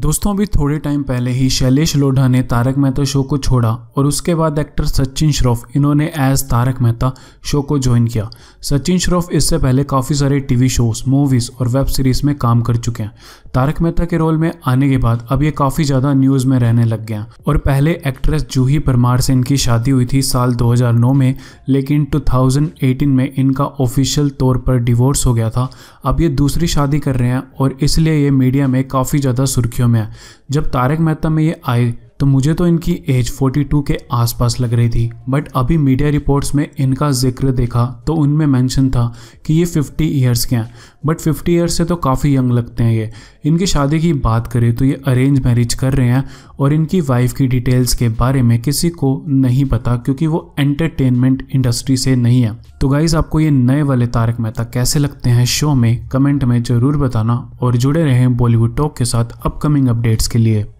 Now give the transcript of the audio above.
दोस्तों अभी थोड़े टाइम पहले ही शैलेश लोढ़ा ने तारक मेहता शो को छोड़ा और उसके बाद एक्टर सचिन श्रॉफ इन्होंने एज तारक मेहता शो को ज्वाइन किया सचिन श्रॉफ इससे पहले काफ़ी सारे टीवी शोज मूवीज़ और वेब सीरीज़ में काम कर चुके हैं तारक मेहता के रोल में आने के बाद अब ये काफ़ी ज़्यादा न्यूज़ में रहने लग गया और पहले एक्ट्रेस जूही परमार से इनकी शादी हुई थी साल 2009 में लेकिन 2018 में इनका ऑफिशियल तौर पर डिवोर्स हो गया था अब ये दूसरी शादी कर रहे हैं और इसलिए ये मीडिया में काफ़ी ज़्यादा सुर्खियों सुर्खियों में जब तारक मेहता में ये आए तो मुझे तो इनकी एज 42 के आसपास लग रही थी बट अभी मीडिया रिपोर्ट्स में इनका जिक्र देखा तो उनमें मेंशन था कि ये 50 ईयर्स के हैं बट 50 ईयर्स से तो काफ़ी यंग लगते हैं ये इनकी शादी की बात करें तो ये अरेंज मैरिज कर रहे हैं और इनकी वाइफ की डिटेल्स के बारे में किसी को नहीं पता क्योंकि वो एंटरटेनमेंट इंडस्ट्री से नहीं है तो गाइज़ आपको ये नए वाले तारक मेहता कैसे लगते हैं शो में कमेंट में ज़रूर बताना और जुड़े रहें बॉलीवुड टॉक के साथ अपकमिंग अपडेट्स के लिए